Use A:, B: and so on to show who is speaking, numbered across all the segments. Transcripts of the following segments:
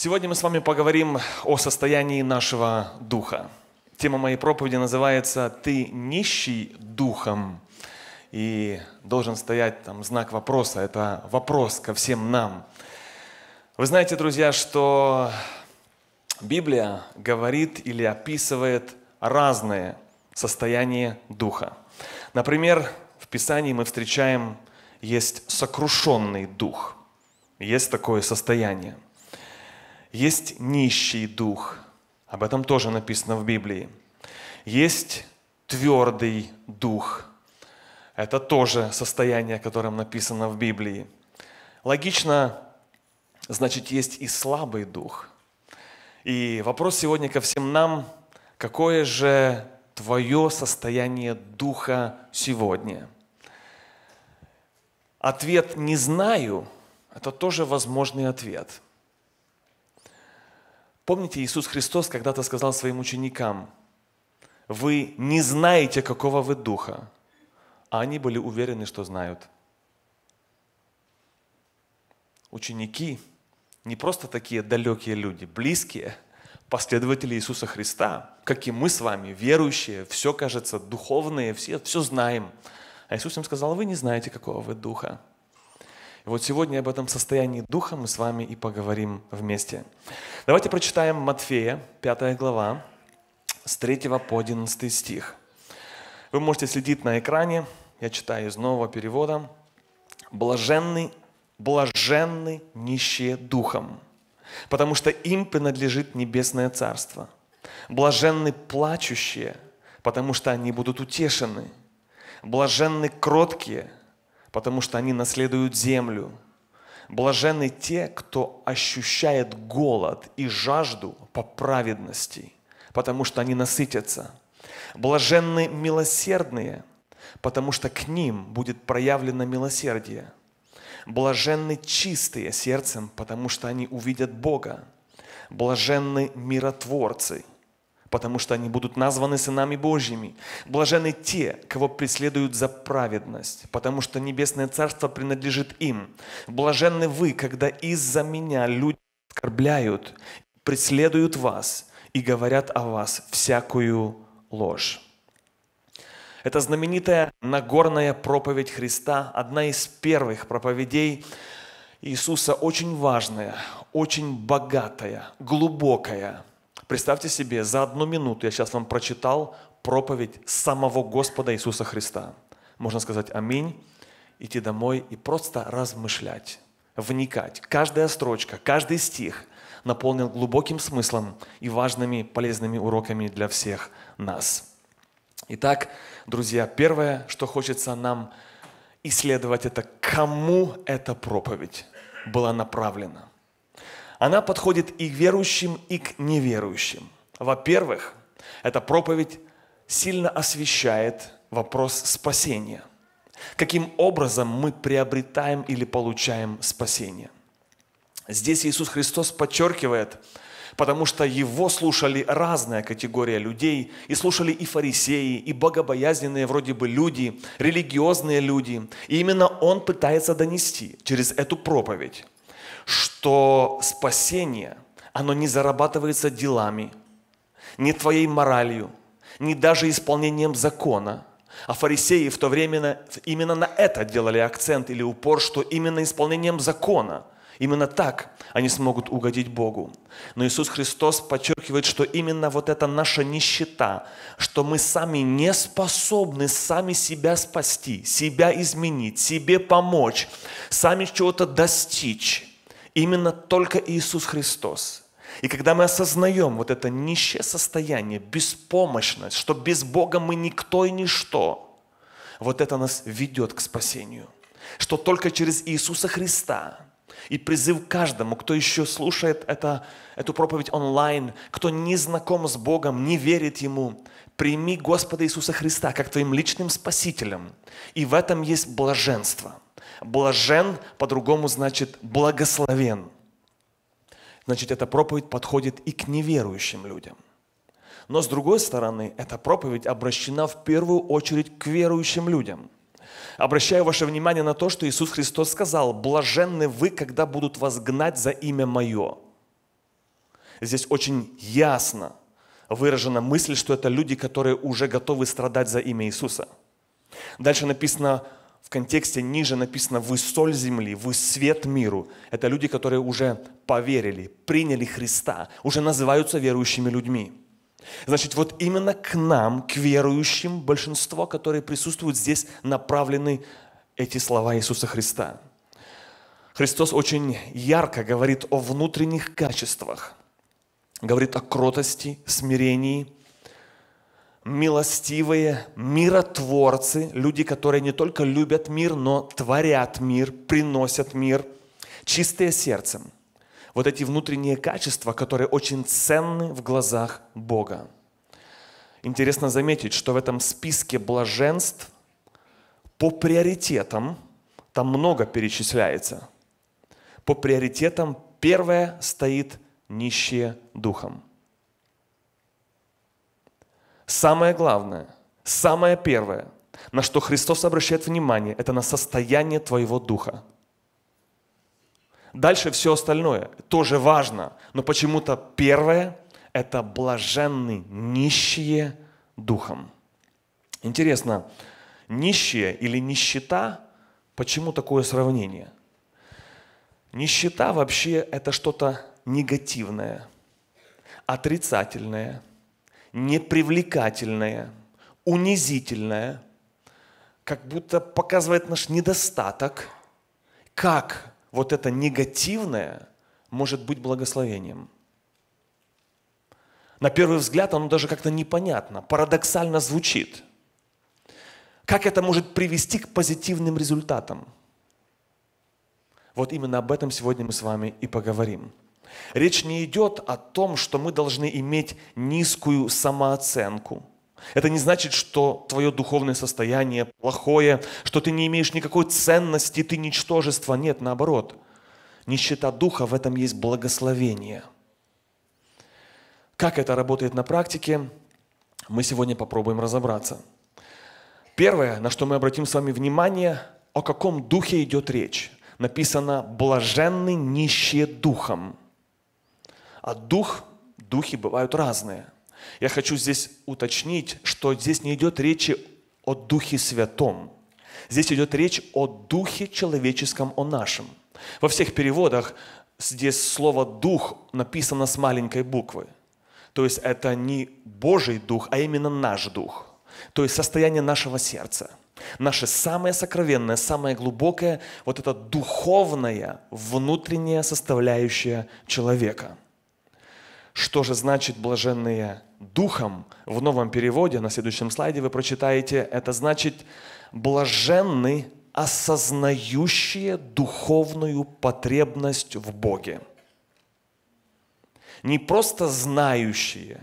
A: Сегодня мы с вами поговорим о состоянии нашего духа. Тема моей проповеди называется «Ты нищий духом». И должен стоять там знак вопроса. Это вопрос ко всем нам. Вы знаете, друзья, что Библия говорит или описывает разные состояния духа. Например, в Писании мы встречаем, есть сокрушенный дух. Есть такое состояние – есть нищий дух. Об этом тоже написано в Библии. Есть твердый дух. Это тоже состояние, о котором написано в Библии. Логично, значит, есть и слабый дух. И вопрос сегодня ко всем нам, какое же твое состояние духа сегодня? Ответ «не знаю» – это тоже возможный ответ – Помните, Иисус Христос когда-то сказал своим ученикам, вы не знаете, какого вы духа. А они были уверены, что знают. Ученики не просто такие далекие люди, близкие, последователи Иисуса Христа, как и мы с вами, верующие, все, кажется, духовные, все, все знаем. А Иисус им сказал, вы не знаете, какого вы духа. И вот сегодня об этом состоянии Духа мы с вами и поговорим вместе. Давайте прочитаем Матфея, 5 глава, с 3 по 11 стих. Вы можете следить на экране, я читаю из нового перевода. «Блаженны, блаженны нищие духом, потому что им принадлежит небесное царство. Блаженны плачущие, потому что они будут утешены. Блаженны кроткие – потому что они наследуют землю. Блаженны те, кто ощущает голод и жажду по праведности, потому что они насытятся. Блаженны милосердные, потому что к ним будет проявлено милосердие. Блаженны чистые сердцем, потому что они увидят Бога. Блаженны миротворцы – потому что они будут названы сынами Божьими. Блажены те, кого преследуют за праведность, потому что небесное царство принадлежит им. Блаженны вы, когда из-за меня люди оскорбляют, преследуют вас и говорят о вас всякую ложь. Это знаменитая Нагорная проповедь Христа, одна из первых проповедей Иисуса, очень важная, очень богатая, глубокая – Представьте себе, за одну минуту я сейчас вам прочитал проповедь самого Господа Иисуса Христа. Можно сказать «Аминь», идти домой и просто размышлять, вникать. Каждая строчка, каждый стих наполнен глубоким смыслом и важными полезными уроками для всех нас. Итак, друзья, первое, что хочется нам исследовать, это кому эта проповедь была направлена. Она подходит и к верующим, и к неверующим. Во-первых, эта проповедь сильно освещает вопрос спасения. Каким образом мы приобретаем или получаем спасение? Здесь Иисус Христос подчеркивает, потому что Его слушали разная категория людей, и слушали и фарисеи, и богобоязненные вроде бы люди, религиозные люди. И именно Он пытается донести через эту проповедь, что спасение, оно не зарабатывается делами, не твоей моралью, не даже исполнением закона. А фарисеи в то время именно на это делали акцент или упор, что именно исполнением закона – Именно так они смогут угодить Богу. Но Иисус Христос подчеркивает, что именно вот эта наша нищета, что мы сами не способны сами себя спасти, себя изменить, себе помочь, сами чего-то достичь. Именно только Иисус Христос. И когда мы осознаем вот это нищее состояние, беспомощность, что без Бога мы никто и ничто, вот это нас ведет к спасению. Что только через Иисуса Христа и призыв каждому, кто еще слушает это, эту проповедь онлайн, кто не знаком с Богом, не верит Ему, прими Господа Иисуса Христа как твоим личным спасителем. И в этом есть блаженство – Блажен по-другому значит благословен. Значит, эта проповедь подходит и к неверующим людям. Но с другой стороны, эта проповедь обращена в первую очередь к верующим людям. Обращаю ваше внимание на то, что Иисус Христос сказал, «Блаженны вы, когда будут вас гнать за имя Мое». Здесь очень ясно выражена мысль, что это люди, которые уже готовы страдать за имя Иисуса. Дальше написано, в контексте ниже написано «Вы соль земли, вы свет миру». Это люди, которые уже поверили, приняли Христа, уже называются верующими людьми. Значит, вот именно к нам, к верующим, большинство, которые присутствуют здесь, направлены эти слова Иисуса Христа. Христос очень ярко говорит о внутренних качествах, говорит о кротости, смирении, милостивые, миротворцы, люди, которые не только любят мир, но творят мир, приносят мир, чистые сердцем. Вот эти внутренние качества, которые очень ценны в глазах Бога. Интересно заметить, что в этом списке блаженств по приоритетам, там много перечисляется, по приоритетам первое стоит нищие духом – Самое главное, самое первое, на что Христос обращает внимание, это на состояние твоего духа. Дальше все остальное тоже важно, но почему-то первое – это блаженны нищие духом. Интересно, нищие или нищета, почему такое сравнение? Нищета вообще это что-то негативное, отрицательное, непривлекательное, унизительное, как будто показывает наш недостаток, как вот это негативное может быть благословением. На первый взгляд оно даже как-то непонятно, парадоксально звучит. Как это может привести к позитивным результатам? Вот именно об этом сегодня мы с вами и поговорим. Речь не идет о том, что мы должны иметь низкую самооценку. Это не значит, что твое духовное состояние плохое, что ты не имеешь никакой ценности, ты ничтожество. Нет, наоборот. Нищета духа, в этом есть благословение. Как это работает на практике, мы сегодня попробуем разобраться. Первое, на что мы обратим с вами внимание, о каком духе идет речь. Написано блаженный нищие духом». А дух, духи бывают разные. Я хочу здесь уточнить, что здесь не идет речи о Духе Святом. Здесь идет речь о Духе человеческом, о нашем. Во всех переводах здесь слово «дух» написано с маленькой буквы. То есть это не Божий дух, а именно наш дух. То есть состояние нашего сердца. Наше самое сокровенное, самое глубокое, вот это духовное внутреннее составляющее человека – что же значит блаженные духом? В новом переводе, на следующем слайде вы прочитаете, это значит блаженны, осознающие духовную потребность в Боге. Не просто знающие,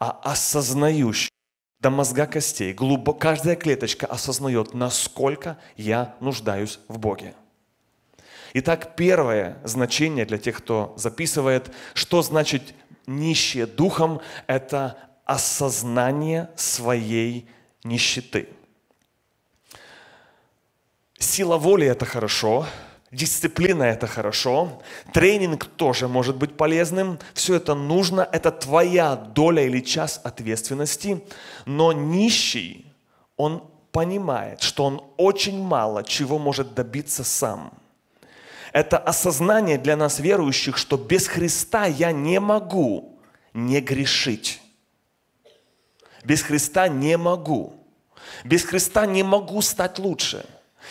A: а осознающие до мозга костей. Глубоко, каждая клеточка осознает, насколько я нуждаюсь в Боге. Итак, первое значение для тех, кто записывает, что значит нищие духом – это осознание своей нищеты. Сила воли – это хорошо, дисциплина – это хорошо, тренинг тоже может быть полезным, все это нужно, это твоя доля или час ответственности, но нищий, он понимает, что он очень мало чего может добиться сам – это осознание для нас верующих, что без Христа я не могу не грешить. Без Христа не могу. Без Христа не могу стать лучше.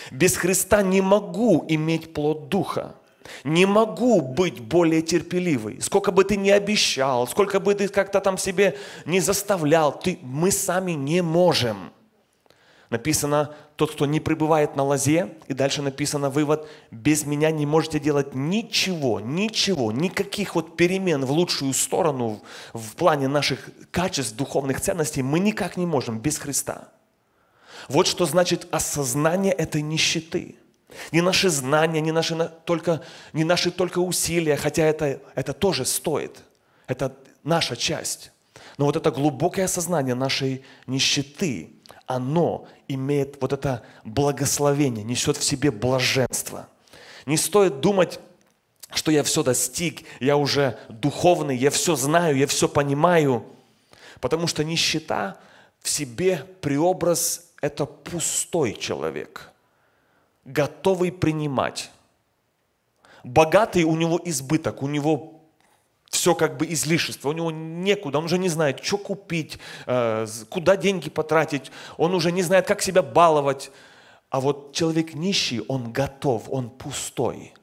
A: Без Христа не могу иметь плод Духа. Не могу быть более терпеливой. Сколько бы ты ни обещал, сколько бы ты как-то там себе не заставлял, ты, мы сами не можем. Написано, тот, кто не пребывает на лозе, и дальше написано вывод, без меня не можете делать ничего, ничего, никаких вот перемен в лучшую сторону в, в плане наших качеств, духовных ценностей мы никак не можем без Христа. Вот что значит осознание этой нищеты. Не наши знания, не наши только, не наши только усилия, хотя это, это тоже стоит. Это наша часть. Но вот это глубокое осознание нашей нищеты – оно имеет вот это благословение, несет в себе блаженство. Не стоит думать, что я все достиг, я уже духовный, я все знаю, я все понимаю, потому что нищета в себе преобраз – это пустой человек, готовый принимать. Богатый у него избыток, у него все как бы излишество, у него некуда, он уже не знает, что купить, э, куда деньги потратить, он уже не знает, как себя баловать. А вот человек нищий, он готов, он пустой,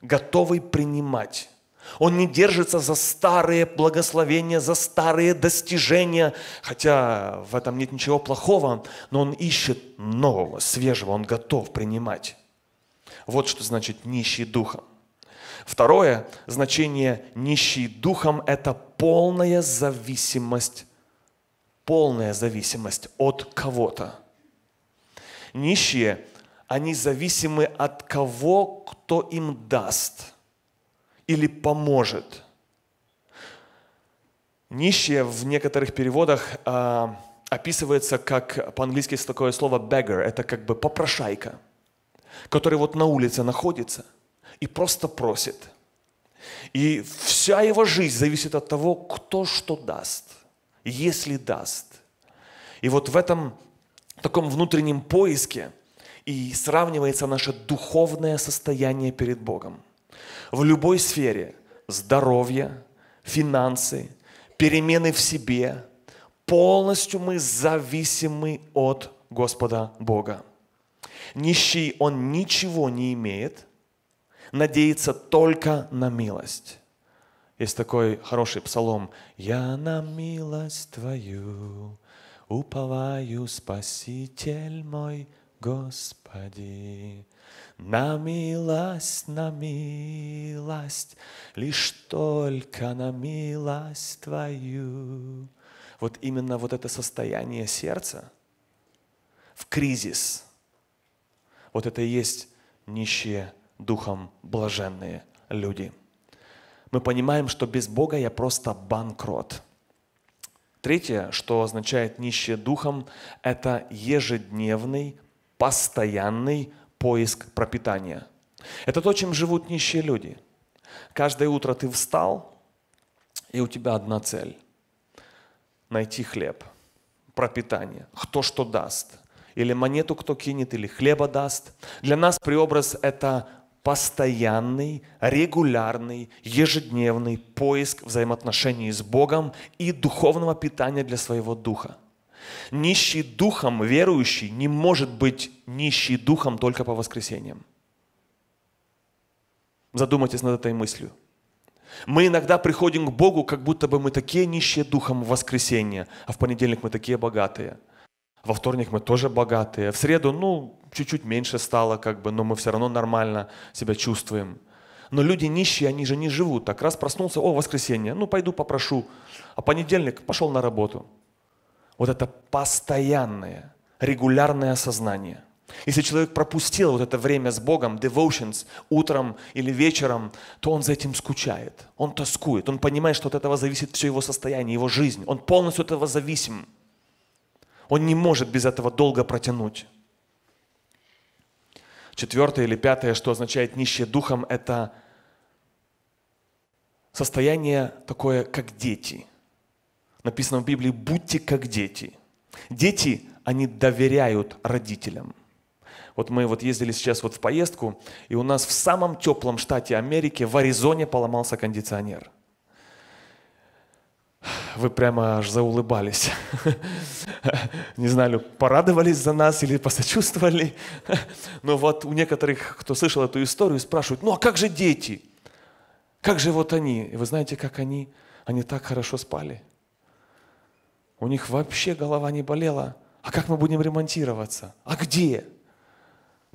A: готовый принимать. Он не держится за старые благословения, за старые достижения, хотя в этом нет ничего плохого, но он ищет нового, свежего, он готов принимать. Вот что значит нищий духом. Второе значение «нищий духом» – это полная зависимость, полная зависимость от кого-то. Нищие, они зависимы от кого, кто им даст или поможет. Нищие в некоторых переводах э, описывается как, по-английски есть такое слово beggar, это как бы попрошайка, который вот на улице находится – и просто просит. И вся его жизнь зависит от того, кто что даст, если даст. И вот в этом таком внутреннем поиске и сравнивается наше духовное состояние перед Богом. В любой сфере – здоровье, финансы, перемены в себе – полностью мы зависимы от Господа Бога. Нищий он ничего не имеет – надеяться только на милость. Есть такой хороший псалом. «Я на милость Твою уповаю, Спаситель мой, Господи». На милость, на милость, лишь только на милость Твою. Вот именно вот это состояние сердца в кризис, вот это и есть нищие духом блаженные люди. Мы понимаем, что без Бога я просто банкрот. Третье, что означает нищие духом, это ежедневный, постоянный поиск пропитания. Это то, чем живут нищие люди. Каждое утро ты встал, и у тебя одна цель – найти хлеб, пропитание, кто что даст, или монету кто кинет, или хлеба даст. Для нас преобраз – это постоянный, регулярный, ежедневный поиск взаимоотношений с Богом и духовного питания для своего духа. Нищий духом верующий не может быть нищий духом только по воскресеньям. Задумайтесь над этой мыслью. Мы иногда приходим к Богу, как будто бы мы такие нищие духом в воскресенье, а в понедельник мы такие богатые – во вторник мы тоже богатые, в среду, ну, чуть-чуть меньше стало, как бы, но мы все равно нормально себя чувствуем. Но люди нищие, они же не живут так. Раз проснулся, о, воскресенье, ну, пойду попрошу. А понедельник пошел на работу. Вот это постоянное, регулярное осознание. Если человек пропустил вот это время с Богом, devotions, утром или вечером, то он за этим скучает, он тоскует, он понимает, что от этого зависит все его состояние, его жизнь, он полностью от этого зависим. Он не может без этого долго протянуть. Четвертое или пятое, что означает нищие духом, это состояние такое, как дети. Написано в Библии, будьте как дети. Дети, они доверяют родителям. Вот мы вот ездили сейчас вот в поездку, и у нас в самом теплом штате Америки, в Аризоне, поломался кондиционер – вы прямо аж заулыбались. Не знаю, порадовались за нас или посочувствовали. Но вот у некоторых, кто слышал эту историю, спрашивают, ну а как же дети? Как же вот они? И вы знаете, как они? Они так хорошо спали. У них вообще голова не болела. А как мы будем ремонтироваться? А где?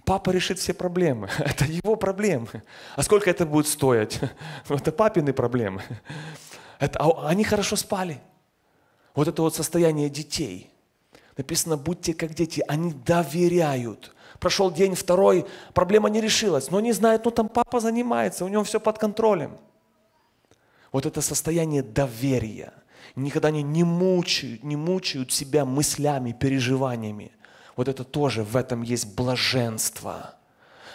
A: Папа решит все проблемы. Это его проблемы. А сколько это будет стоить? Это папины проблемы. Это, а они хорошо спали. Вот это вот состояние детей. Написано, будьте как дети, они доверяют. Прошел день, второй, проблема не решилась, но они знают, ну там папа занимается, у него все под контролем. Вот это состояние доверия. Никогда они не мучают, не мучают себя мыслями, переживаниями. Вот это тоже в этом есть блаженство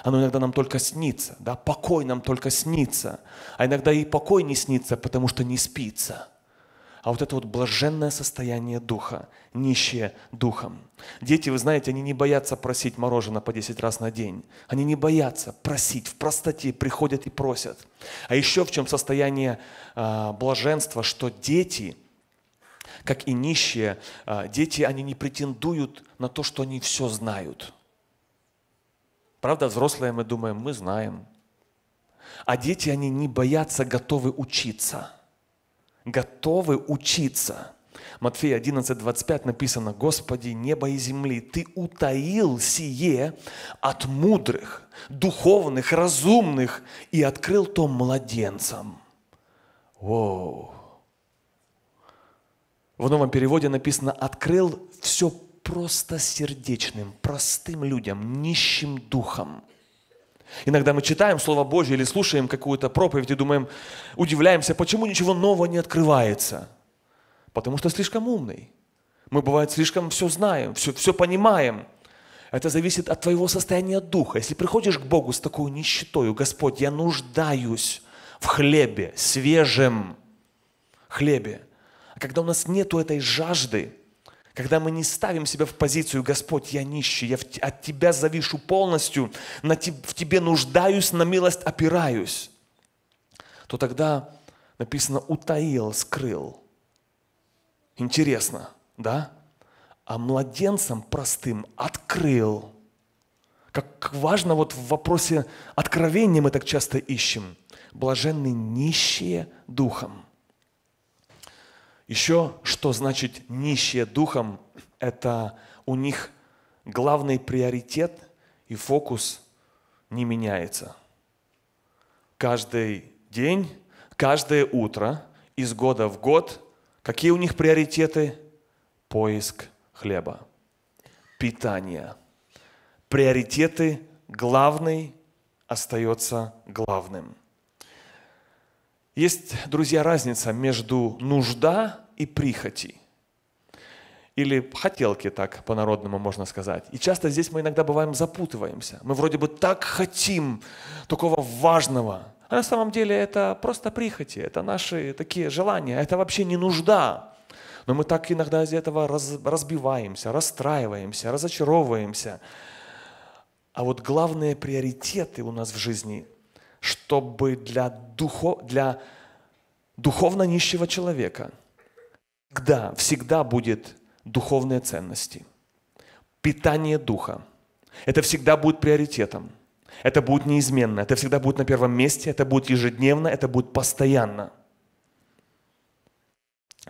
A: оно иногда нам только снится, да, покой нам только снится, а иногда и покой не снится, потому что не спится. А вот это вот блаженное состояние духа, нищие духом. Дети, вы знаете, они не боятся просить мороженое по 10 раз на день. Они не боятся просить, в простоте приходят и просят. А еще в чем состояние э, блаженства, что дети – как и нищие, а, дети, они не претендуют на то, что они все знают. Правда, взрослые мы думаем, мы знаем. А дети, они не боятся, готовы учиться. Готовы учиться. Матфея 11, 25 написано, «Господи, небо и земли, Ты утаил сие от мудрых, духовных, разумных, и открыл то младенцам». Воу! В новом переводе написано «открыл все просто сердечным простым людям, нищим духом. Иногда мы читаем Слово Божье или слушаем какую-то проповедь и думаем, удивляемся, почему ничего нового не открывается. Потому что слишком умный. Мы, бывает, слишком все знаем, все, все понимаем. Это зависит от твоего состояния духа. Если приходишь к Богу с такой нищетою, Господь, я нуждаюсь в хлебе, свежем хлебе. А когда у нас нету этой жажды, когда мы не ставим себя в позицию, Господь, я нищий, я от Тебя завишу полностью, на te, в Тебе нуждаюсь, на милость опираюсь, то тогда написано «утаил, скрыл». Интересно, да? А младенцам простым «открыл». Как, как важно вот в вопросе откровения мы так часто ищем. Блаженны нищие духом – еще что значит нищие духом, это у них главный приоритет и фокус не меняется. Каждый день, каждое утро, из года в год, какие у них приоритеты? Поиск хлеба, питание. Приоритеты главный остается главным. Есть, друзья, разница между нужда и прихоти. Или хотелки, так по-народному можно сказать. И часто здесь мы иногда бываем запутываемся. Мы вроде бы так хотим такого важного, а на самом деле это просто прихоти, это наши такие желания, это вообще не нужда. Но мы так иногда из этого разбиваемся, расстраиваемся, разочаровываемся. А вот главные приоритеты у нас в жизни, чтобы для, духов, для духовно нищего человека – всегда, всегда будет духовные ценности, питание духа. Это всегда будет приоритетом. Это будет неизменно, это всегда будет на первом месте, это будет ежедневно, это будет постоянно.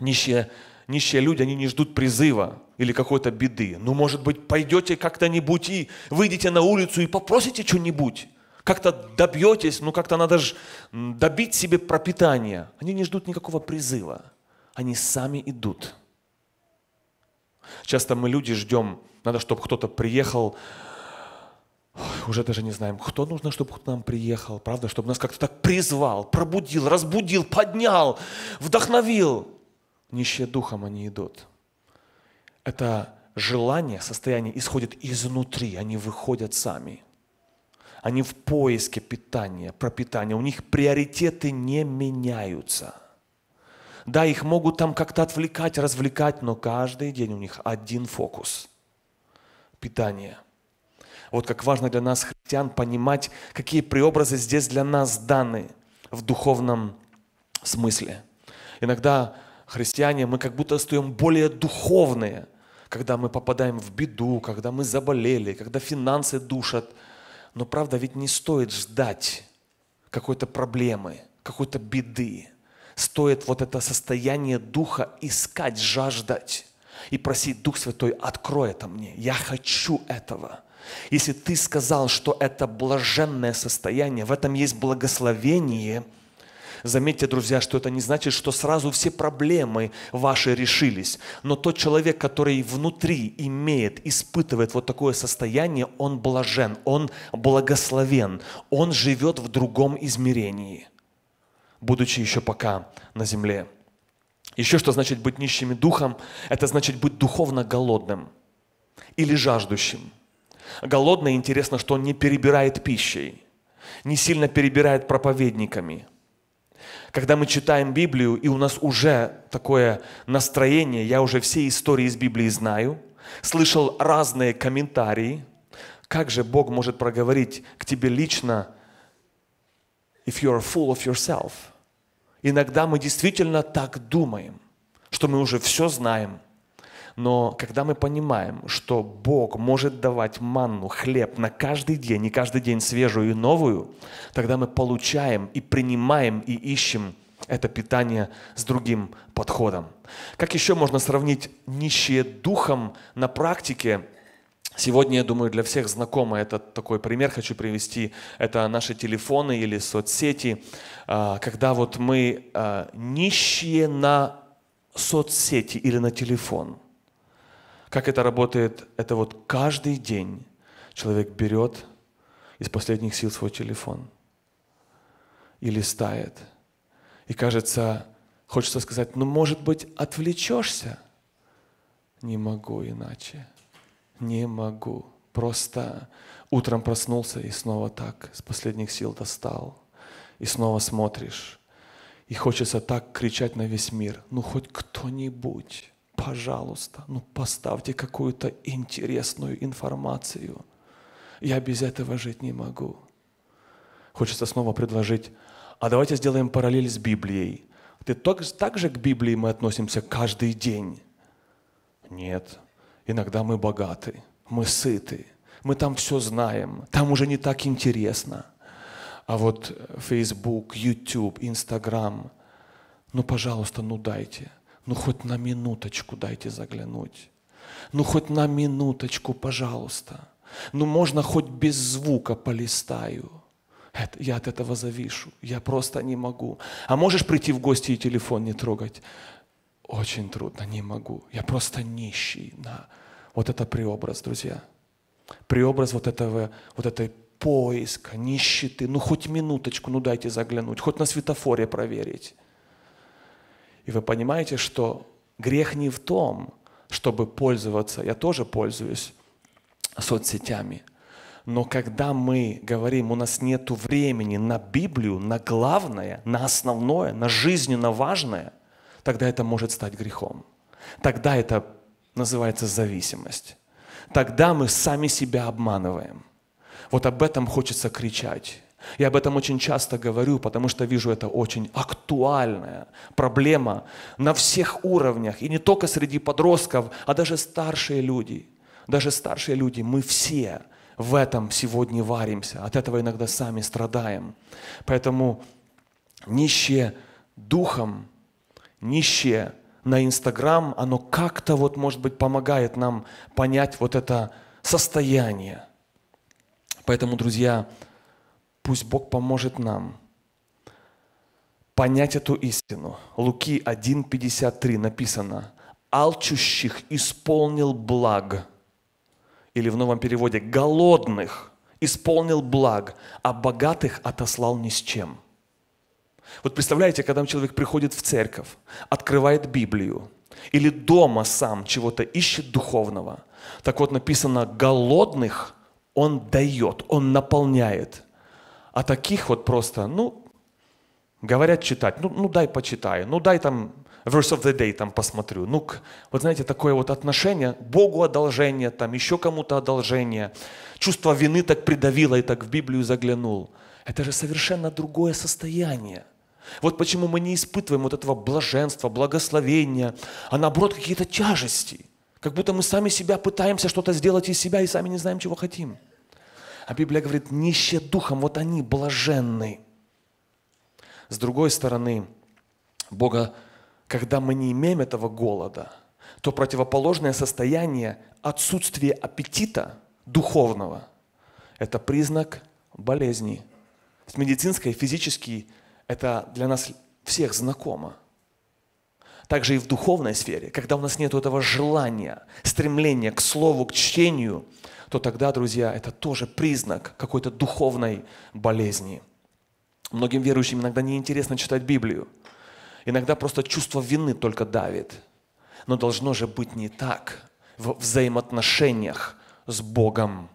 A: Нищие, нищие люди, они не ждут призыва или какой-то беды. Ну, может быть, пойдете как-то-нибудь и выйдете на улицу и попросите что-нибудь как-то добьетесь, ну как-то надо же добить себе пропитание. Они не ждут никакого призыва они сами идут. Часто мы люди ждем, надо, чтобы кто-то приехал, Ой, уже даже не знаем, кто нужно, чтобы кто-то нам приехал, правда, чтобы нас как-то так призвал, пробудил, разбудил, поднял, вдохновил. Нищие духом они идут. Это желание, состояние исходит изнутри, они выходят сами. Они в поиске питания, пропитания, у них приоритеты не меняются – да, их могут там как-то отвлекать, развлекать, но каждый день у них один фокус – питание. Вот как важно для нас, христиан, понимать, какие преобразы здесь для нас даны в духовном смысле. Иногда христиане, мы как будто стоим более духовные, когда мы попадаем в беду, когда мы заболели, когда финансы душат. Но правда ведь не стоит ждать какой-то проблемы, какой-то беды стоит вот это состояние духа искать, жаждать и просить Дух Святой, открой это мне, я хочу этого. Если ты сказал, что это блаженное состояние, в этом есть благословение, заметьте, друзья, что это не значит, что сразу все проблемы ваши решились, но тот человек, который внутри имеет, испытывает вот такое состояние, он блажен, он благословен, он живет в другом измерении – будучи еще пока на земле. Еще что значит быть нищими духом? Это значит быть духовно голодным или жаждущим. Голодный, интересно, что он не перебирает пищей, не сильно перебирает проповедниками. Когда мы читаем Библию, и у нас уже такое настроение, я уже все истории из Библии знаю, слышал разные комментарии, как же Бог может проговорить к тебе лично if you are full of yourself. Иногда мы действительно так думаем, что мы уже все знаем. Но когда мы понимаем, что Бог может давать манну, хлеб на каждый день, и каждый день свежую и новую, тогда мы получаем и принимаем и ищем это питание с другим подходом. Как еще можно сравнить нищие духом на практике Сегодня, я думаю, для всех знакомо этот такой пример хочу привести. Это наши телефоны или соцсети, а, когда вот мы а, нищие на соцсети или на телефон. Как это работает? Это вот каждый день человек берет из последних сил свой телефон и листает. И кажется, хочется сказать, ну может быть отвлечешься? Не могу иначе не могу. Просто утром проснулся и снова так с последних сил достал. И снова смотришь. И хочется так кричать на весь мир. Ну хоть кто-нибудь, пожалуйста, ну поставьте какую-то интересную информацию. Я без этого жить не могу. Хочется снова предложить, а давайте сделаем параллель с Библией. Ты так, так же к Библии мы относимся каждый день? Нет. Иногда мы богаты, мы сыты, мы там все знаем, там уже не так интересно. А вот Facebook, YouTube, Instagram, ну, пожалуйста, ну дайте, ну хоть на минуточку дайте заглянуть. Ну хоть на минуточку, пожалуйста. Ну можно хоть без звука полистаю. Это, я от этого завишу. Я просто не могу. А можешь прийти в гости и телефон не трогать? Очень трудно, не могу. Я просто нищий. Да. Вот это преобраз, друзья. Преобраз вот, этого, вот этой поиска, нищеты. Ну, хоть минуточку, ну дайте заглянуть, хоть на светофоре проверить. И вы понимаете, что грех не в том, чтобы пользоваться, я тоже пользуюсь соцсетями, но когда мы говорим, у нас нет времени на Библию, на главное, на основное, на жизненно важное, тогда это может стать грехом. Тогда это называется зависимость. Тогда мы сами себя обманываем. Вот об этом хочется кричать. Я об этом очень часто говорю, потому что вижу это очень актуальная проблема на всех уровнях, и не только среди подростков, а даже старшие люди. Даже старшие люди, мы все в этом сегодня варимся, от этого иногда сами страдаем. Поэтому нищие духом нищие на Инстаграм, оно как-то вот, может быть, помогает нам понять вот это состояние. Поэтому, друзья, пусть Бог поможет нам понять эту истину. Луки 1.53 написано, «Алчущих исполнил благ» или в новом переводе «голодных» исполнил благ, а богатых отослал ни с чем – вот представляете, когда человек приходит в церковь, открывает Библию, или дома сам чего-то ищет духовного. Так вот написано, голодных он дает, он наполняет. А таких вот просто, ну, говорят читать, ну, ну дай почитаю, ну дай там verse of the day там посмотрю. Ну, вот знаете, такое вот отношение, Богу одолжение, там еще кому-то одолжение. Чувство вины так придавило и так в Библию заглянул. Это же совершенно другое состояние – вот почему мы не испытываем вот этого блаженства, благословения, а наоборот какие-то тяжести. Как будто мы сами себя пытаемся что-то сделать из себя и сами не знаем, чего хотим. А Библия говорит, нищие духом, вот они блаженны. С другой стороны, Бога, когда мы не имеем этого голода, то противоположное состояние отсутствие аппетита духовного – это признак болезни. С медицинской, физические это для нас всех знакомо. Также и в духовной сфере, когда у нас нет этого желания, стремления к слову, к чтению, то тогда, друзья, это тоже признак какой-то духовной болезни. Многим верующим иногда неинтересно читать Библию. Иногда просто чувство вины только давит. Но должно же быть не так в взаимоотношениях с Богом.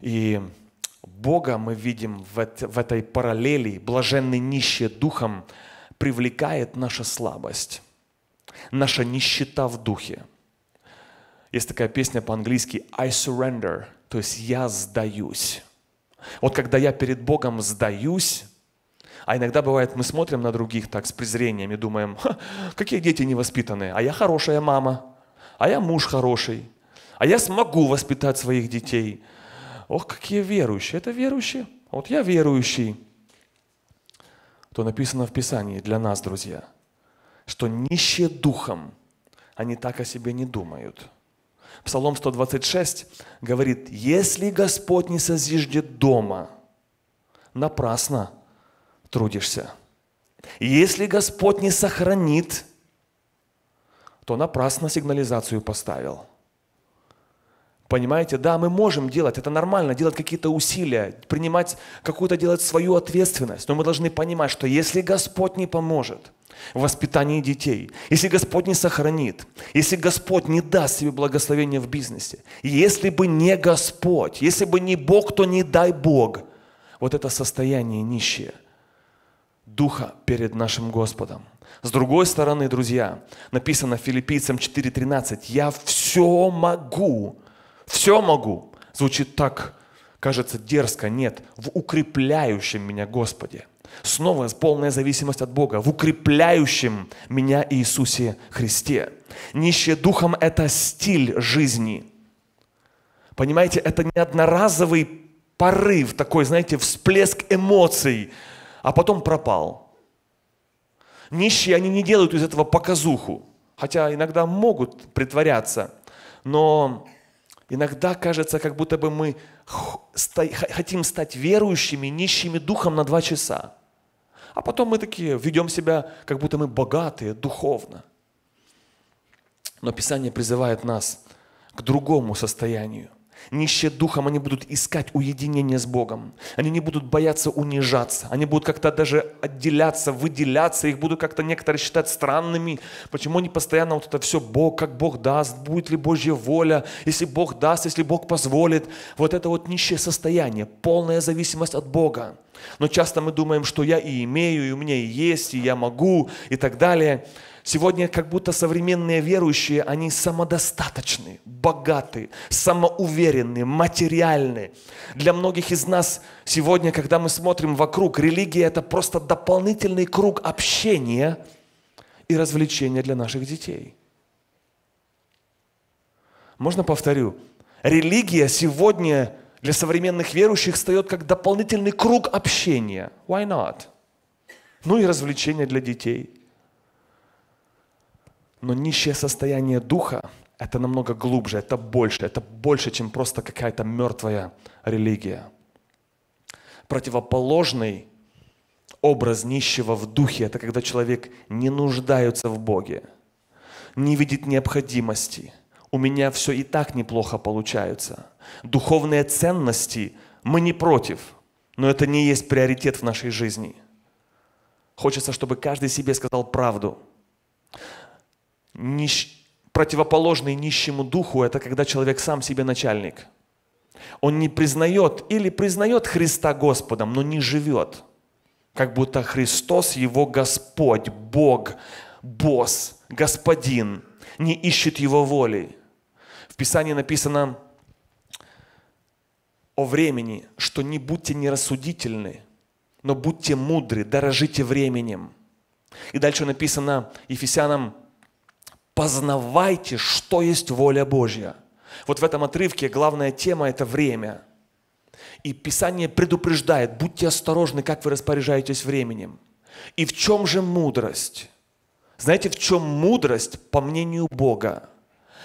A: И Бога мы видим в, этой параллели, блаженный нищий духом, привлекает наша слабость, наша нищета в духе. Есть такая песня по-английски «I surrender», то есть «я сдаюсь». Вот когда я перед Богом сдаюсь, а иногда бывает, мы смотрим на других так с презрением и думаем, какие дети невоспитанные, а я хорошая мама, а я муж хороший, а я смогу воспитать своих детей – ох, какие верующие. Это верующие. Вот я верующий. То написано в Писании для нас, друзья, что нищие духом, они так о себе не думают. Псалом 126 говорит, если Господь не созиждет дома, напрасно трудишься. Если Господь не сохранит, то напрасно сигнализацию поставил – Понимаете, да, мы можем делать, это нормально, делать какие-то усилия, принимать какую-то, делать свою ответственность. Но мы должны понимать, что если Господь не поможет в воспитании детей, если Господь не сохранит, если Господь не даст себе благословения в бизнесе, если бы не Господь, если бы не Бог, то не дай Бог. Вот это состояние нищее духа перед нашим Господом. С другой стороны, друзья, написано филиппийцам 4.13, «Я все могу, все могу. Звучит так, кажется, дерзко. Нет, в укрепляющем меня Господе. Снова полная зависимость от Бога, в укрепляющем меня Иисусе Христе. Нищие духом – это стиль жизни. Понимаете, это не одноразовый порыв, такой, знаете, всплеск эмоций, а потом пропал. Нищие, они не делают из этого показуху, хотя иногда могут притворяться, но Иногда кажется, как будто бы мы хотим стать верующими, нищими духом на два часа. А потом мы такие ведем себя, как будто мы богатые духовно. Но Писание призывает нас к другому состоянию. Нищие духом, они будут искать уединение с Богом. Они не будут бояться унижаться. Они будут как-то даже отделяться, выделяться. Их будут как-то некоторые считать странными. Почему они постоянно вот это все Бог, как Бог даст, будет ли Божья воля, если Бог даст, если Бог позволит. Вот это вот нищее состояние, полная зависимость от Бога. Но часто мы думаем, что я и имею, и у меня и есть, и я могу, и так далее. Сегодня как будто современные верующие, они самодостаточны, богаты, самоуверенны, материальны. Для многих из нас сегодня, когда мы смотрим вокруг, религия – это просто дополнительный круг общения и развлечения для наших детей. Можно повторю? Религия сегодня для современных верующих встает как дополнительный круг общения. Why not? Ну и развлечения для детей – но нищее состояние духа – это намного глубже, это больше, это больше, чем просто какая-то мертвая религия. Противоположный образ нищего в духе – это когда человек не нуждается в Боге, не видит необходимости. У меня все и так неплохо получается. Духовные ценности мы не против, но это не есть приоритет в нашей жизни. Хочется, чтобы каждый себе сказал правду нищ... противоположный нищему духу – это когда человек сам себе начальник. Он не признает или признает Христа Господом, но не живет. Как будто Христос его Господь, Бог, Босс, Господин, не ищет его воли. В Писании написано о времени, что не будьте нерассудительны, но будьте мудры, дорожите временем. И дальше написано Ефесянам познавайте, что есть воля Божья. Вот в этом отрывке главная тема – это время. И Писание предупреждает, будьте осторожны, как вы распоряжаетесь временем. И в чем же мудрость? Знаете, в чем мудрость, по мнению Бога?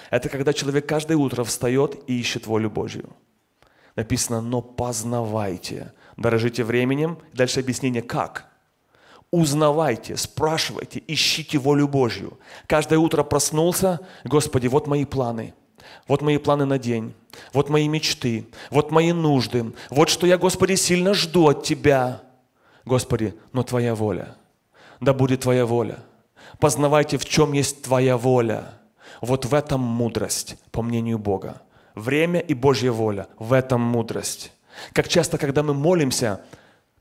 A: Это когда человек каждое утро встает и ищет волю Божью. Написано, но познавайте, дорожите временем. Дальше объяснение, как – узнавайте, спрашивайте, ищите волю Божью. Каждое утро проснулся, Господи, вот мои планы, вот мои планы на день, вот мои мечты, вот мои нужды, вот что я, Господи, сильно жду от Тебя. Господи, но Твоя воля, да будет Твоя воля. Познавайте, в чем есть Твоя воля. Вот в этом мудрость, по мнению Бога. Время и Божья воля, в этом мудрость. Как часто, когда мы молимся,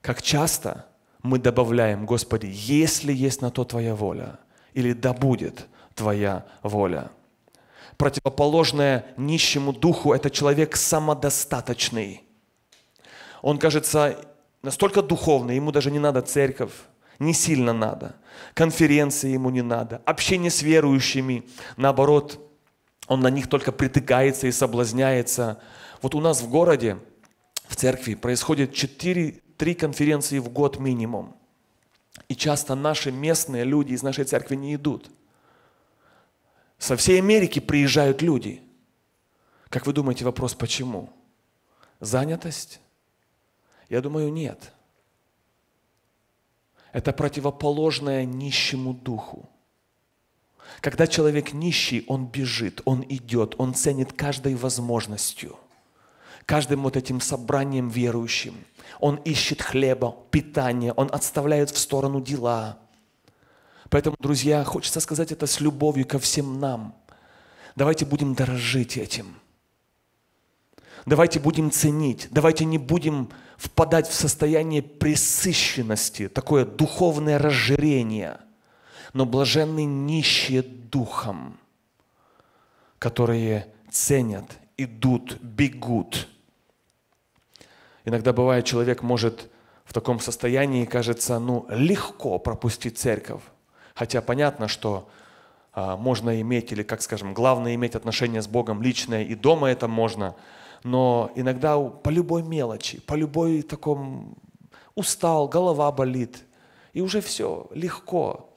A: как часто – мы добавляем, Господи, если есть на то Твоя воля, или да будет Твоя воля. Противоположное нищему духу – это человек самодостаточный. Он кажется настолько духовный, ему даже не надо церковь, не сильно надо. Конференции ему не надо, общение с верующими, наоборот, он на них только притыкается и соблазняется. Вот у нас в городе, в церкви происходит четыре три конференции в год минимум. И часто наши местные люди из нашей церкви не идут. Со всей Америки приезжают люди. Как вы думаете, вопрос почему? Занятость? Я думаю, нет. Это противоположное нищему духу. Когда человек нищий, он бежит, он идет, он ценит каждой возможностью, каждым вот этим собранием верующим, он ищет хлеба, питание, он отставляет в сторону дела. Поэтому, друзья, хочется сказать это с любовью ко всем нам. Давайте будем дорожить этим. Давайте будем ценить, давайте не будем впадать в состояние пресыщенности, такое духовное разжирение. Но блаженны нищие духом, которые ценят, идут, бегут – Иногда бывает, человек может в таком состоянии, кажется, ну, легко пропустить церковь. Хотя понятно, что а, можно иметь, или, как скажем, главное иметь отношения с Богом личное, и дома это можно. Но иногда по любой мелочи, по любой таком устал, голова болит, и уже все легко.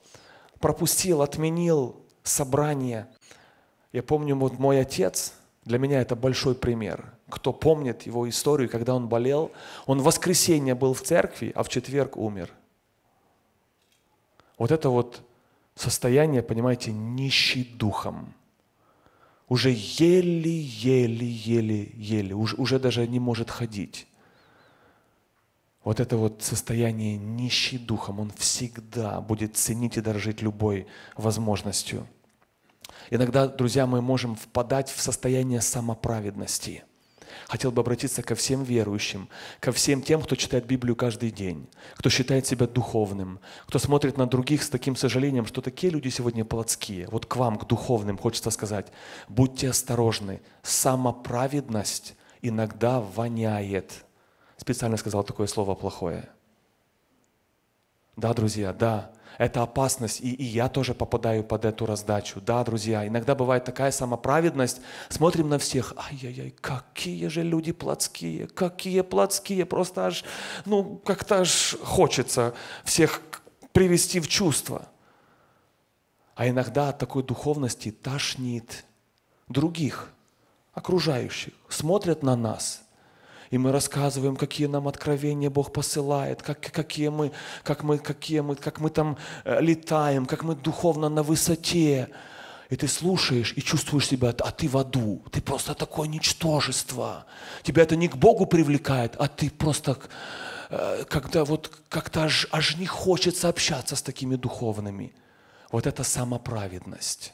A: Пропустил, отменил собрание. Я помню, вот мой отец, для меня это большой пример – кто помнит его историю, когда он болел, он в воскресенье был в церкви, а в четверг умер. Вот это вот состояние, понимаете, нищий духом. Уже еле-еле-еле-еле, уже, уже даже не может ходить. Вот это вот состояние нищий духом, он всегда будет ценить и дорожить любой возможностью. Иногда, друзья, мы можем впадать в состояние самоправедности – хотел бы обратиться ко всем верующим, ко всем тем, кто читает Библию каждый день, кто считает себя духовным, кто смотрит на других с таким сожалением, что такие люди сегодня плотские. Вот к вам, к духовным, хочется сказать, будьте осторожны, самоправедность иногда воняет. Специально сказал такое слово плохое. Да, друзья, да, это опасность, и, и я тоже попадаю под эту раздачу. Да, друзья, иногда бывает такая самоправедность, смотрим на всех, ай-яй-яй, какие же люди плотские, какие плотские, просто аж, ну, как-то аж хочется всех привести в чувство. А иногда от такой духовности тошнит других, окружающих, смотрят на нас – и мы рассказываем, какие нам откровения Бог посылает, как, какие, мы, как, мы, какие мы, как мы там э, летаем, как мы духовно на высоте. И ты слушаешь и чувствуешь себя, а ты в аду. Ты просто такое ничтожество. Тебя это не к Богу привлекает, а ты просто э, когда вот как-то аж, аж не хочется общаться с такими духовными. Вот это самоправедность.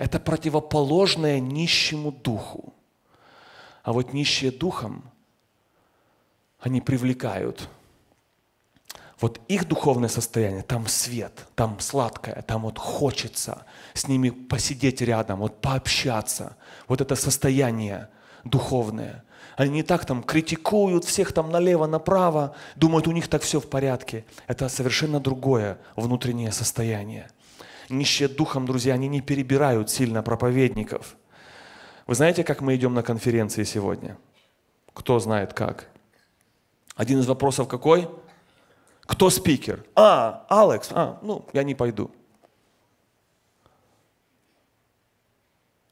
A: Это противоположное нищему духу. А вот нищие духом они привлекают. Вот их духовное состояние, там свет, там сладкое, там вот хочется с ними посидеть рядом, вот пообщаться. Вот это состояние духовное. Они не так там критикуют всех там налево, направо, думают, у них так все в порядке. Это совершенно другое внутреннее состояние. Нищие духом, друзья, они не перебирают сильно проповедников. Вы знаете, как мы идем на конференции сегодня? Кто знает как? Один из вопросов какой? Кто спикер? А, Алекс. А, ну, я не пойду.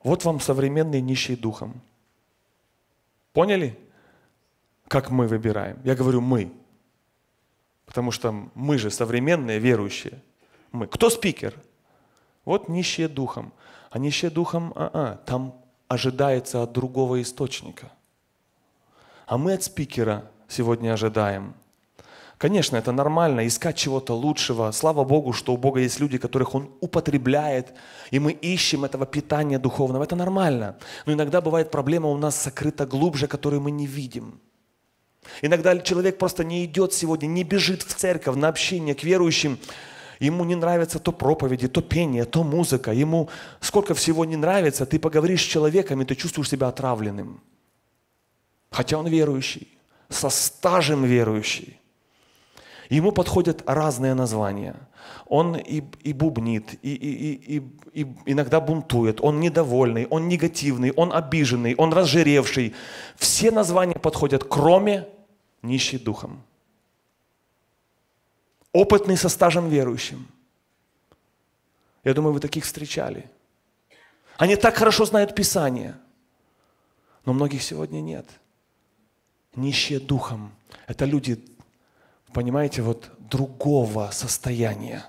A: Вот вам современный нищий духом. Поняли? Как мы выбираем? Я говорю мы. Потому что мы же современные верующие. Мы. Кто спикер? Вот нищие духом. А нищие духом, а-а, там ожидается от другого источника. А мы от спикера сегодня ожидаем. Конечно, это нормально, искать чего-то лучшего. Слава Богу, что у Бога есть люди, которых Он употребляет, и мы ищем этого питания духовного. Это нормально. Но иногда бывает проблема у нас сокрыта глубже, которую мы не видим. Иногда человек просто не идет сегодня, не бежит в церковь, на общение к верующим. Ему не нравятся то проповеди, то пение, то музыка. Ему сколько всего не нравится. Ты поговоришь с человеком, и ты чувствуешь себя отравленным. Хотя он верующий со стажем верующий. Ему подходят разные названия. Он и, и бубнит, и, и, и, и, и иногда бунтует, он недовольный, он негативный, он обиженный, он разжиревший. Все названия подходят, кроме нищий духом. Опытный со стажем верующим. Я думаю, вы таких встречали. Они так хорошо знают Писание, но многих сегодня нет – нищие духом. Это люди, понимаете, вот другого состояния.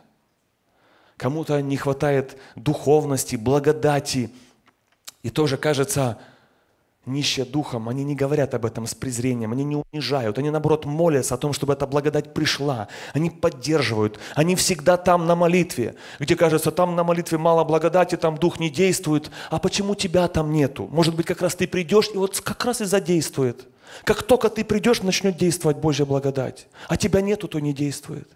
A: Кому-то не хватает духовности, благодати. И тоже кажется, нищие духом, они не говорят об этом с презрением, они не унижают, они наоборот молятся о том, чтобы эта благодать пришла, они поддерживают, они всегда там на молитве, где кажется, там на молитве мало благодати, там дух не действует, а почему тебя там нету? Может быть, как раз ты придешь, и вот как раз и задействует – как только ты придешь, начнет действовать Божья благодать. А тебя нету, то не действует.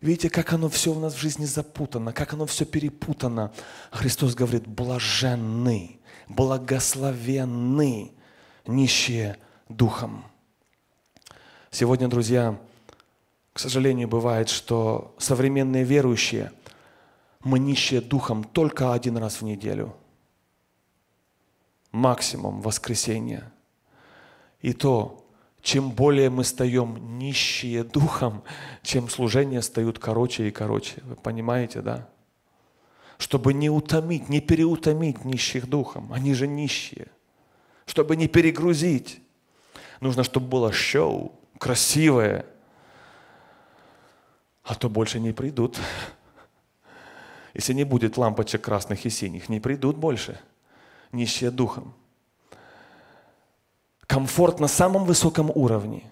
A: Видите, как оно все у нас в жизни запутано, как оно все перепутано. Христос говорит, блаженны, благословенны нищие духом. Сегодня, друзья, к сожалению, бывает, что современные верующие, мы нищие духом только один раз в неделю – максимум воскресения. И то, чем более мы стаем нищие духом, чем служения стают короче и короче. Вы понимаете, да? Чтобы не утомить, не переутомить нищих духом. Они же нищие. Чтобы не перегрузить. Нужно, чтобы было шоу, красивое. А то больше не придут. Если не будет лампочек красных и синих, не придут больше нищие духом. Комфорт на самом высоком уровне.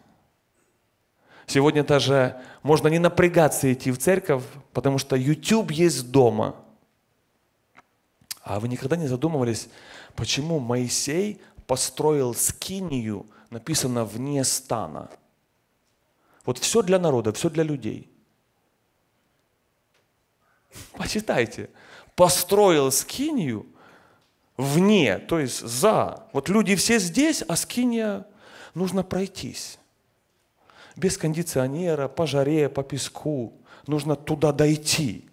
A: Сегодня даже можно не напрягаться идти в церковь, потому что YouTube есть дома. А вы никогда не задумывались, почему Моисей построил скинию, написано «вне стана». Вот все для народа, все для людей. Почитайте. Построил скинию вне, то есть за. Вот люди все здесь, а скиния нужно пройтись. Без кондиционера, по жаре, по песку. Нужно туда дойти.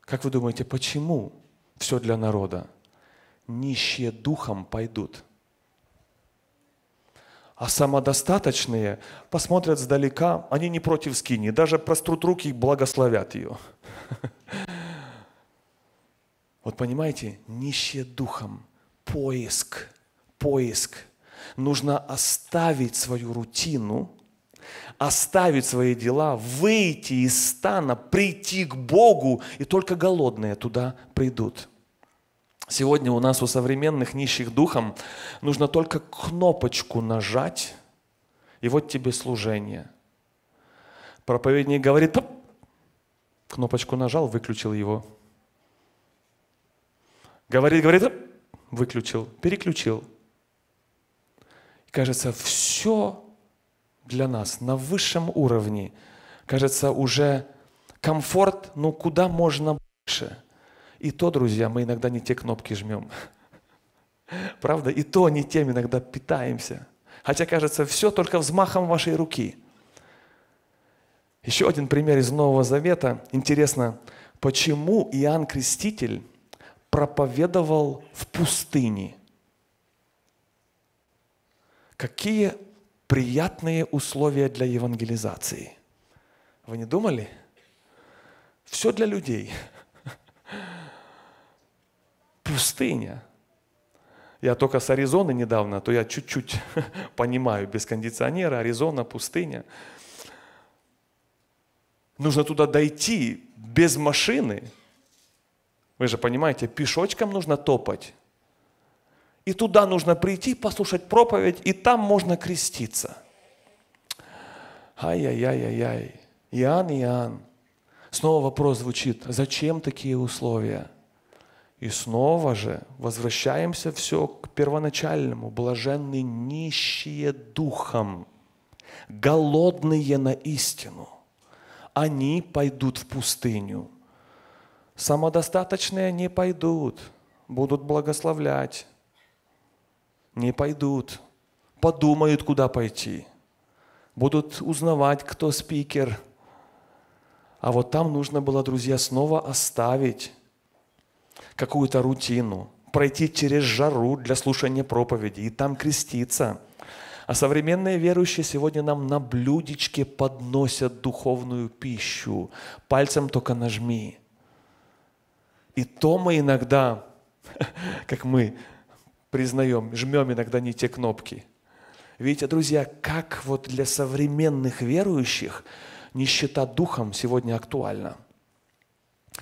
A: Как вы думаете, почему все для народа? Нищие духом пойдут. А самодостаточные посмотрят сдалека, они не против скини, даже прострут руки и благословят ее. Вот понимаете, нищие духом, поиск, поиск. Нужно оставить свою рутину, оставить свои дела, выйти из стана, прийти к Богу, и только голодные туда придут. Сегодня у нас у современных нищих духом нужно только кнопочку нажать, и вот тебе служение. Проповедник говорит, кнопочку нажал, выключил его – Говорит, говорит, выключил, переключил. И кажется, все для нас на высшем уровне. Кажется, уже комфорт, ну куда можно больше. И то, друзья, мы иногда не те кнопки жмем. Правда? И то не тем иногда питаемся. Хотя, кажется, все только взмахом вашей руки. Еще один пример из Нового Завета. Интересно, почему Иоанн Креститель проповедовал в пустыне. Какие приятные условия для евангелизации. Вы не думали? Все для людей. Пустыня. Я только с Аризоны недавно, а то я чуть-чуть понимаю, без кондиционера, Аризона, пустыня. Нужно туда дойти без машины, вы же понимаете, пешочком нужно топать. И туда нужно прийти, послушать проповедь, и там можно креститься. Ай-яй-яй-яй-яй. Иоанн, Иоанн. Снова вопрос звучит, зачем такие условия? И снова же возвращаемся все к первоначальному. Блаженны нищие духом, голодные на истину. Они пойдут в пустыню. Самодостаточные не пойдут, будут благословлять. Не пойдут, подумают, куда пойти. Будут узнавать, кто спикер. А вот там нужно было, друзья, снова оставить какую-то рутину, пройти через жару для слушания проповеди и там креститься. А современные верующие сегодня нам на блюдечке подносят духовную пищу. Пальцем только нажми – и то мы иногда, как мы признаем, жмем иногда не те кнопки. Видите, друзья, как вот для современных верующих нищета духом сегодня актуальна.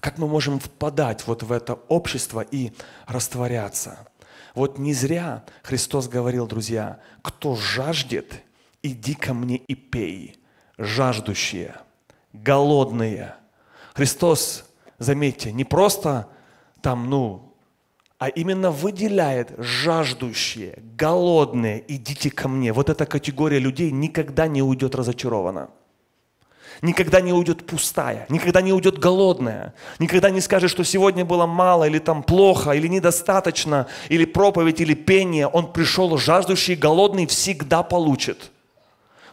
A: Как мы можем впадать вот в это общество и растворяться. Вот не зря Христос говорил, друзья, кто жаждет, иди ко мне и пей. Жаждущие, голодные. Христос заметьте, не просто там, ну, а именно выделяет жаждущие, голодные, идите ко мне. Вот эта категория людей никогда не уйдет разочарована. Никогда не уйдет пустая, никогда не уйдет голодная, никогда не скажет, что сегодня было мало, или там плохо, или недостаточно, или проповедь, или пение. Он пришел жаждущий, голодный, всегда получит.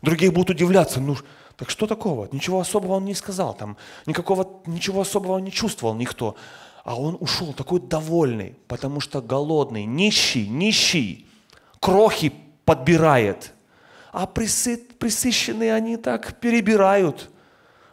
A: Другие будут удивляться, ну так что такого? Ничего особого он не сказал там, никакого, ничего особого не чувствовал никто. А он ушел такой довольный, потому что голодный, нищий, нищий, крохи подбирает. А присыт, присыщенные они так перебирают.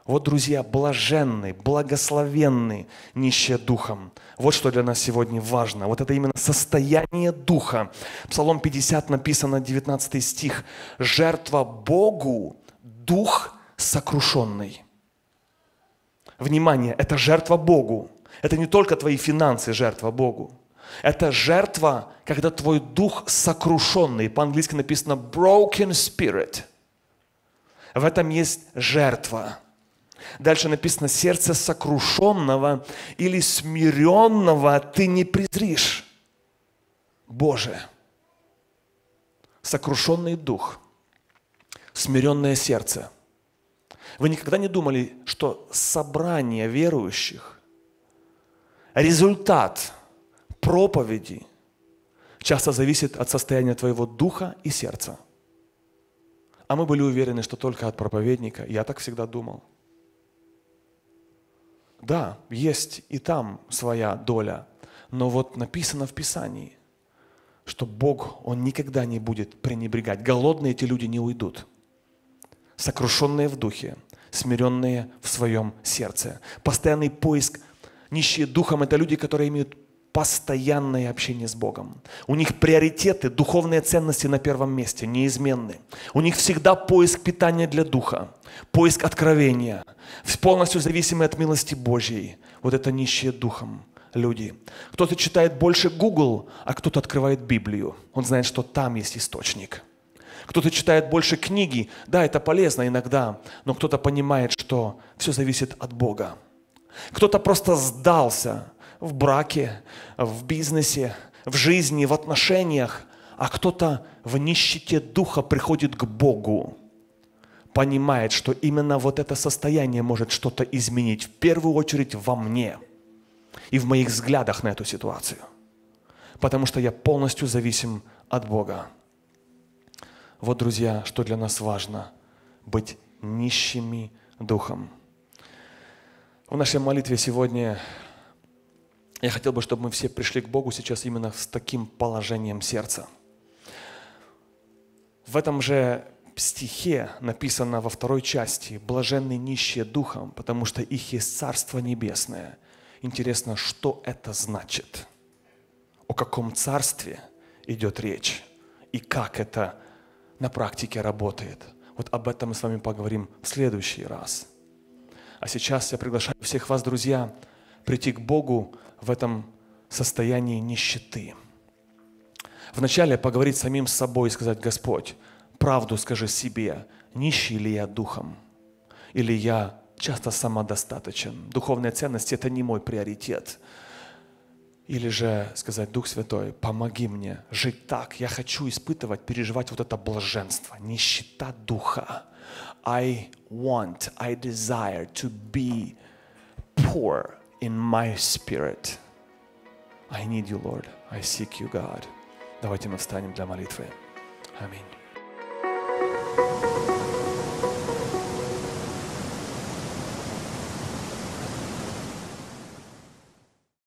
A: Вот, друзья, блаженны, благословенны нищие духом. Вот что для нас сегодня важно. Вот это именно состояние духа. Псалом 50 написано, 19 стих. «Жертва Богу – дух сокрушенный. Внимание, это жертва Богу. Это не только твои финансы жертва Богу. Это жертва, когда твой дух сокрушенный. По-английски написано broken spirit. В этом есть жертва. Дальше написано сердце сокрушенного или смиренного ты не презришь. Боже, сокрушенный дух, смиренное сердце – вы никогда не думали, что собрание верующих, результат проповеди часто зависит от состояния твоего духа и сердца. А мы были уверены, что только от проповедника. Я так всегда думал. Да, есть и там своя доля, но вот написано в Писании, что Бог, Он никогда не будет пренебрегать. Голодные эти люди не уйдут сокрушенные в духе, смиренные в своем сердце. Постоянный поиск нищие духом – это люди, которые имеют постоянное общение с Богом. У них приоритеты, духовные ценности на первом месте, неизменны. У них всегда поиск питания для духа, поиск откровения, полностью зависимы от милости Божьей. Вот это нищие духом люди. Кто-то читает больше Google, а кто-то открывает Библию. Он знает, что там есть источник – кто-то читает больше книги. Да, это полезно иногда, но кто-то понимает, что все зависит от Бога. Кто-то просто сдался в браке, в бизнесе, в жизни, в отношениях, а кто-то в нищете духа приходит к Богу, понимает, что именно вот это состояние может что-то изменить, в первую очередь во мне и в моих взглядах на эту ситуацию, потому что я полностью зависим от Бога. Вот, друзья, что для нас важно – быть нищими духом. В нашей молитве сегодня я хотел бы, чтобы мы все пришли к Богу сейчас именно с таким положением сердца. В этом же стихе написано во второй части «блаженны нищие духом, потому что их есть Царство Небесное». Интересно, что это значит? О каком царстве идет речь? И как это на практике работает. Вот об этом мы с вами поговорим в следующий раз. А сейчас я приглашаю всех вас, друзья, прийти к Богу в этом состоянии нищеты. Вначале поговорить самим с собой и сказать, Господь, правду скажи себе, нищий ли я духом, или я часто самодостаточен. Духовные ценности – это не мой приоритет – или же сказать, Дух Святой, помоги мне жить так. Я хочу испытывать, переживать вот это блаженство, нищета Духа. I want, I desire to be poor in my spirit. I need you, Lord. I seek you, God. Давайте мы встанем для молитвы. Аминь.